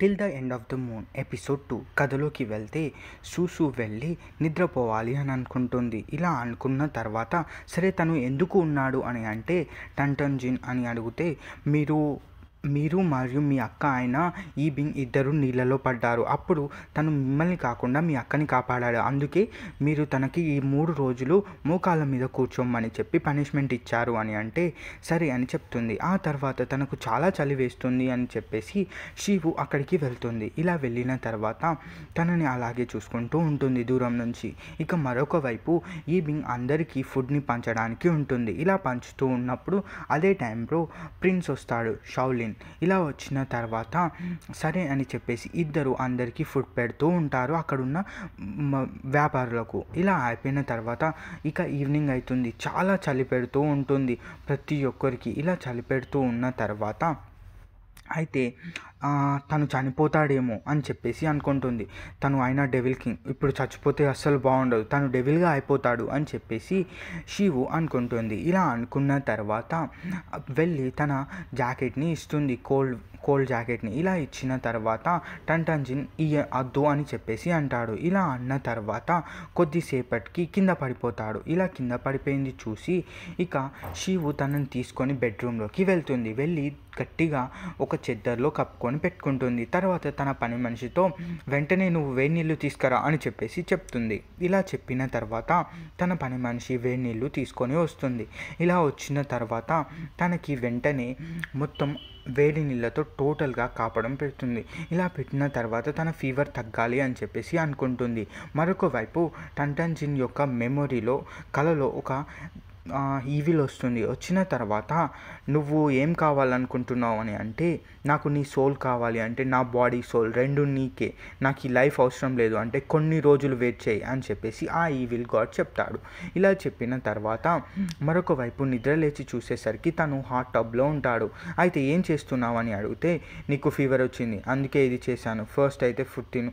till the end of the moon episode two కథలోకి వెళ్తే సూసు వెళ్ళి నిద్రపోవాలి అని అనుకుంటుంది ఇలా అనుకున్న తర్వాత సరే తను ఎందుకు ఉన్నాడు అని అంటే టన్ జిన్ అని అడిగితే మీరు మీరు మరియు మీ అక్క ఆయన ఈ బింగ్ ఇద్దరు నీళ్ళలో పడ్డారు అప్పుడు తను మిమ్మల్ని కాకుండా మీ అక్కని కాపాడాడు అందుకే మీరు తనకి ఈ మూడు రోజులు మోకాళ్ళ మీద కూర్చోమని చెప్పి పనిష్మెంట్ ఇచ్చారు అని అంటే సరే అని చెప్తుంది ఆ తర్వాత తనకు చాలా చలి వేస్తుంది అని చెప్పేసి శివు అక్కడికి వెళ్తుంది ఇలా వెళ్ళిన తర్వాత తనని అలాగే చూసుకుంటూ ఉంటుంది దూరం నుంచి ఇక మరొక వైపు ఈ బింగ్ అందరికీ ఫుడ్ని పంచడానికి ఉంటుంది ఇలా పంచుతూ ఉన్నప్పుడు అదే టైంలో ప్రిన్స్ వస్తాడు షౌలిన్ ఇలా వచ్చిన తర్వాత సరే అని చెప్పేసి ఇద్దరు అందరికీ ఫుడ్ పెడుతూ ఉంటారు అక్కడున్న వ్యాపారులకు ఇలా అయిపోయిన తర్వాత ఇక ఈవినింగ్ అవుతుంది చాలా చలి పెడుతూ ఉంటుంది ప్రతి ఒక్కరికి ఇలా చలి పెడుతూ ఉన్న తర్వాత అయితే తను చనిపోతాడేమో అని చెప్పేసి అనుకుంటుంది తను ఆయన డెవిల్ కింగ్ ఇప్పుడు చచ్చిపోతే అస్సలు బాగుండదు తను డెవిల్గా అయిపోతాడు అని చెప్పేసి శివు అనుకుంటుంది ఇలా అనుకున్న తర్వాత వెళ్ళి తన జాకెట్ని ఇస్తుంది కోల్డ్ కోల్డ్ జాకెట్ని ఇలా ఇచ్చిన తర్వాత టంటంజిన్ ఇయ అద్దు అని చెప్పేసి అంటాడు ఇలా అన్న తర్వాత కొద్దిసేపటికి కింద పడిపోతాడు ఇలా కింద పడిపోయింది చూసి ఇక శివు తనని తీసుకొని బెడ్రూమ్లోకి వెళ్తుంది వెళ్ళి గట్టిగా ఒక చెద్దర్లో కప్పుకొని పెట్టుకుంటుంది తర్వాత తన పని మనిషితో వెంటనే నువ్వు వేడి నీళ్ళు తీసుకురా అని చెప్పేసి చెప్తుంది ఇలా చెప్పిన తర్వాత తన పని మనిషి వేడి నీళ్ళు తీసుకొని వస్తుంది ఇలా వచ్చిన తర్వాత తనకి వెంటనే మొత్తం వేడి నీళ్ళతో టోటల్గా కాపడం పెడుతుంది ఇలా పెట్టిన తర్వాత తన ఫీవర్ తగ్గాలి అని చెప్పేసి అనుకుంటుంది మరొక వైపు టన్ జిన్ యొక్క మెమొరీలో కలలో ఒక ఈవిల్ వస్తుంది వచ్చిన తర్వాత నువ్వు ఏం కావాలనుకుంటున్నావు అని అంటే నాకు నీ సోల్ కావాలి అంటే నా బాడీ సోల్ రెండు నీకే నాకు ఈ లైఫ్ అవసరం లేదు అంటే కొన్ని రోజులు వెయిట్ చేయి అని చెప్పేసి ఆ ఈవిల్ గాడ్ చెప్తాడు ఇలా చెప్పిన తర్వాత మరొక వైపు నిద్ర లేచి చూసేసరికి తను హాట్ టబ్లో ఉంటాడు అయితే ఏం చేస్తున్నావు అని అడిగితే నీకు ఫీవర్ వచ్చింది అందుకే ఇది చేశాను ఫస్ట్ అయితే ఫుడ్ తిను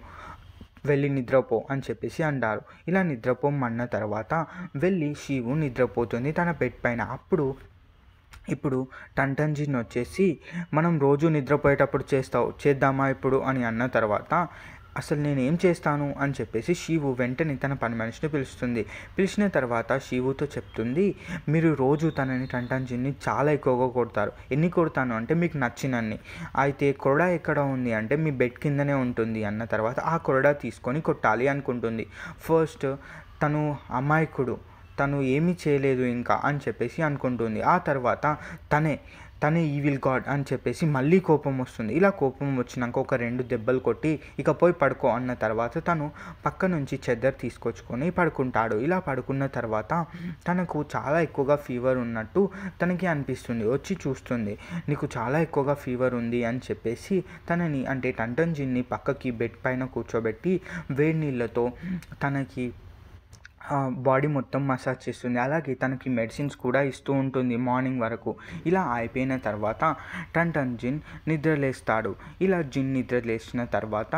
వెళ్ళి నిద్రపో అని చెప్పేసి అంటారు ఇలా నిద్రపోమన్న తర్వాత వెళ్ళి శివు నిద్రపోతుంది తన బెడ్ పైన అప్పుడు ఇప్పుడు టంటంజిన్ వచ్చేసి మనం రోజు నిద్రపోయేటప్పుడు చేస్తావు చేద్దామా ఇప్పుడు అని అన్న తర్వాత అసలు నేనేం చేస్తాను అని చెప్పేసి శివు వెంటనే తన పని మనిషిని పిలుస్తుంది పిలిచిన తర్వాత శివుతో చెప్తుంది మీరు రోజు తనని టంటంచిని చాలా ఎక్కువగా కొడతారు ఎన్ని కొడతాను అంటే మీకు నచ్చినన్ని అయితే కొరడా ఎక్కడ ఉంది అంటే మీ బెడ్ కిందనే ఉంటుంది అన్న తర్వాత ఆ కొరడా తీసుకొని కొట్టాలి అనుకుంటుంది ఫస్ట్ తను అమాయకుడు తను ఏమీ చేయలేదు ఇంకా అని చెప్పేసి అనుకుంటుంది ఆ తర్వాత తనే తనే ఈవిల్ గాడ్ అని చెప్పేసి మళ్ళీ కోపం వస్తుంది ఇలా కోపం వచ్చినాక ఒక రెండు దెబ్బలు కొట్టి ఇక పోయి పడుకో అన్న తర్వాత తను పక్క నుంచి చెద్దరు తీసుకొచ్చుకొని పడుకుంటాడు ఇలా పడుకున్న తర్వాత తనకు చాలా ఎక్కువగా ఫీవర్ ఉన్నట్టు తనకి అనిపిస్తుంది వచ్చి చూస్తుంది నీకు చాలా ఎక్కువగా ఫీవర్ ఉంది అని చెప్పేసి తనని అంటే టంటన్ జిన్ని పక్కకి బెడ్ పైన కూర్చోబెట్టి వేడి నీళ్ళతో తనకి బాడీ మొత్తం మసాజ్ చేస్తుంది అలాగే తనకి మెడిసిన్స్ కూడా ఇస్తూ ఉంటుంది మార్నింగ్ వరకు ఇలా అయిపోయిన తర్వాత టన్ టన్ జిన్ నిద్రలేస్తాడు ఇలా జిన్ నిద్రలేసిన తర్వాత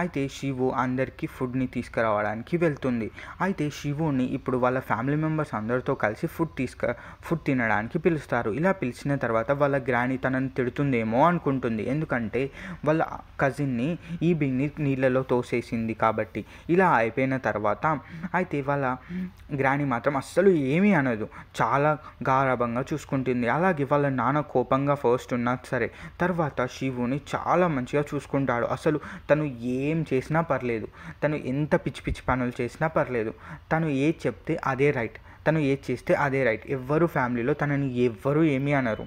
అయితే శివు అందరికీ ఫుడ్ని తీసుకురావడానికి వెళ్తుంది అయితే శివుని ఇప్పుడు వాళ్ళ ఫ్యామిలీ మెంబర్స్ అందరితో కలిసి ఫుడ్ తీసుక ఫుడ్ తినడానికి పిలుస్తారు ఇలా పిలిచిన తర్వాత వాళ్ళ గ్రాని తనని తిడుతుందేమో అనుకుంటుంది ఎందుకంటే వాళ్ళ కజిన్ని ఈ బిన్ని నీళ్ళలో తోసేసింది కాబట్టి ఇలా అయిపోయిన తర్వాత అయితే వాళ్ళ వాళ్ళ గ్రాని మాత్రం అస్సలు ఏమీ అనదు చాలా గారాభంగా చూసుకుంటుంది అలాగే వాళ్ళ నాన్న కోపంగా ఫస్ట్ ఉన్నా సరే తర్వాత శివుని చాలా మంచిగా చూసుకుంటాడు అసలు తను ఏం చేసినా పర్లేదు తను ఎంత పిచ్చి పిచ్చి పనులు చేసినా పర్లేదు తను ఏ చెప్తే అదే రైట్ తను ఏది చేస్తే అదే రైట్ ఎవ్వరు ఫ్యామిలీలో తనని ఎవ్వరు ఏమీ అనరు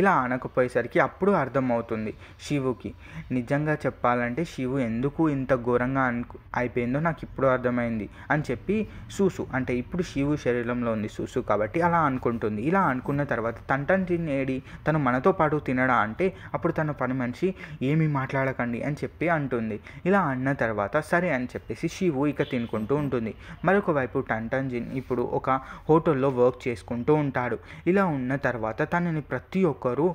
ఇలా అనకపోయేసరికి అప్పుడు అర్థమవుతుంది శివుకి నిజంగా చెప్పాలంటే శివు ఎందుకు ఇంత ఘోరంగా అను అయిపోయిందో నాకు ఇప్పుడు అర్థమైంది అని చెప్పి సూసు అంటే ఇప్పుడు శివు శరీరంలో ఉంది సూసు కాబట్టి అలా అనుకుంటుంది ఇలా అనుకున్న తర్వాత తంటని తినేడి తను మనతో పాటు తినడా అంటే అప్పుడు తన పని మనిషి ఏమీ మాట్లాడకండి అని చెప్పి అంటుంది ఇలా అన్న తర్వాత సరే అని చెప్పేసి శివు ఇక తినుకుంటూ ఉంటుంది మరొక వైపు టంటన్ జిన్ ఇప్పుడు ఒక హోటల్లో వర్క్ చేసుకుంటూ ఉంటాడు ఇలా ఉన్న తర్వాత తనని ప్రతి ఒక్కరూ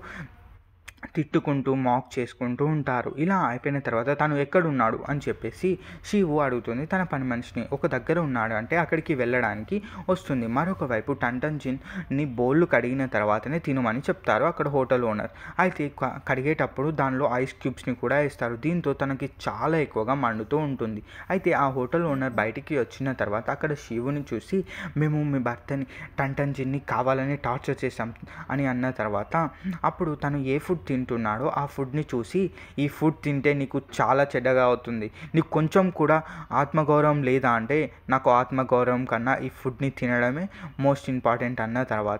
తిట్టుకుంటూ మాక్ చేసుకుంటూ ఉంటారు ఇలా అయిపోయిన తర్వాత తను ఎక్కడున్నాడు అని చెప్పేసి శివు అడుగుతుంది తన పని మనిషిని ఒక దగ్గర ఉన్నాడు అంటే అక్కడికి వెళ్ళడానికి వస్తుంది మరొక వైపు టంటన్ చిన్ని కడిగిన తర్వాతనే తినమని చెప్తారు అక్కడ హోటల్ ఓనర్ అయితే కడిగేటప్పుడు దానిలో ఐస్ క్యూబ్స్ని కూడా వేస్తారు దీంతో తనకి చాలా ఎక్కువగా మండుతూ ఉంటుంది అయితే ఆ హోటల్ ఓనర్ బయటికి వచ్చిన తర్వాత అక్కడ శివుని చూసి మేము మీ భర్తని టంటన్ కావాలని టార్చర్ చేశాం అని అన్న తర్వాత అప్పుడు తను ఏ ఫుడ్ తింటే తింటున్నాడో ఆ ఫుడ్ని చూసి ఈ ఫుడ్ తింటే నీకు చాలా చెడ్డగా అవుతుంది నీకు కొంచెం కూడా ఆత్మగౌరవం లేదా అంటే నాకు ఆత్మగౌరవం కన్నా ఈ ఫుడ్ని తినడమే మోస్ట్ ఇంపార్టెంట్ అన్న తర్వాత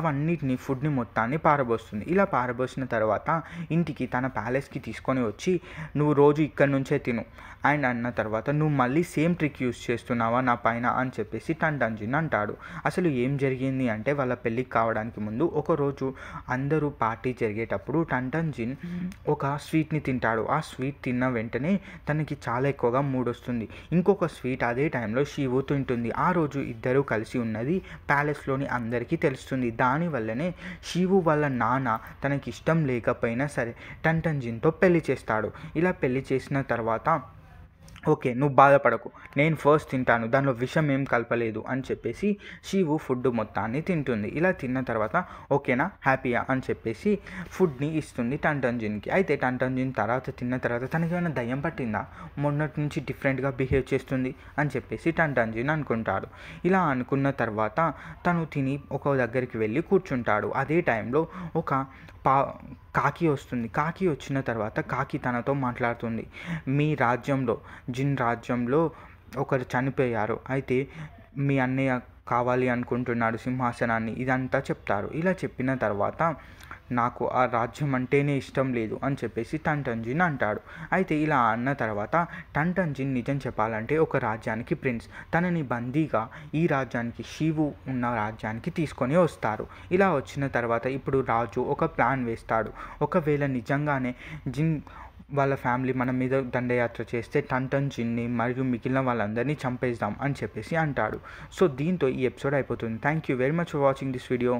అవన్నిటిని ఫుడ్ని మొత్తాన్ని పారబోస్తుంది ఇలా పారబోసిన తర్వాత ఇంటికి తన ప్యాలెస్కి తీసుకొని వచ్చి నువ్వు రోజు ఇక్కడి నుంచే తిను అండ్ అన్న తర్వాత నువ్వు మళ్ళీ సేమ్ ట్రిక్ యూస్ చేస్తున్నావా నా పైన అని చెప్పేసి డంజిన్ అంటాడు అసలు ఏం జరిగింది అంటే వాళ్ళ పెళ్ళికి కావడానికి ముందు ఒకరోజు అందరూ పార్టీ జరిగేటప్పుడు టంటన్జిన్ ఒక స్వీట్ని తింటాడు ఆ స్వీట్ తిన్న వెంటనే తనకి చాలా ఎక్కువగా మూడ్ వస్తుంది ఇంకొక స్వీట్ అదే టైంలో షీవు తింటుంది ఆ రోజు ఇద్దరూ కలిసి ఉన్నది ప్యాలెస్లోని అందరికీ తెలుస్తుంది దానివల్లనే షీవు వాళ్ళ నాన్న తనకి ఇష్టం లేకపోయినా సరే టంటంజిన్తో పెళ్లి చేస్తాడు ఇలా పెళ్లి చేసిన తర్వాత ఓకే నువ్వు బాధపడకు నేను ఫస్ట్ తింటాను దానిలో విషం ఏం కలపలేదు అని చెప్పేసి శివు ఫుడ్ మొత్తాన్ని తింటుంది ఇలా తిన్న తర్వాత ఓకేనా హ్యాపీయా అని చెప్పేసి ఫుడ్ని ఇస్తుంది టంటంజిన్కి అయితే టంటంజిన్ తర్వాత తిన్న తర్వాత తనకి ఏమైనా దయ్యం పట్టిందా మొన్నటి నుంచి డిఫరెంట్గా బిహేవ్ చేస్తుంది అని చెప్పేసి టంటంజిన్ అనుకుంటాడు ఇలా అనుకున్న తర్వాత తను తిని ఒక దగ్గరికి వెళ్ళి కూర్చుంటాడు అదే టైంలో ఒక పా కాకి వస్తుంది కాకి వచ్చిన తర్వాత కాకి తనతో మాట్లాడుతుంది మీ రాజ్యంలో జిన్ రాజ్యంలో ఒకరు చనిపోయారు అయితే మీ అన్నయ్య కావాలి అనుకుంటున్నాడు సింహాసనాన్ని ఇదంతా చెప్తారు ఇలా చెప్పిన తర్వాత నాకు ఆ రాజ్యం అంటేనే ఇష్టం లేదు అని చెప్పేసి టంటన్జిన్ అంటాడు అయితే ఇలా అన్న తర్వాత టంటన్జిన్ నిజం చెప్పాలంటే ఒక రాజ్యానికి ప్రిన్స్ తనని బందీగా ఈ రాజ్యానికి శివు ఉన్న రాజ్యానికి తీసుకొని వస్తారు ఇలా వచ్చిన తర్వాత ఇప్పుడు రాజు ఒక ప్లాన్ వేస్తాడు ఒకవేళ నిజంగానే జిన్ వాళ్ళ ఫ్యామిలీ మన మీద దండయాత్ర చేస్తే టన్ టన్ చిన్ని మరియు మిగిలిన వాళ్ళందరినీ చంపేద్దాం అని చెప్పేసి అంటాడు సో దీంతో ఈ ఎపిసోడ్ అయిపోతుంది thank you very much for watching this video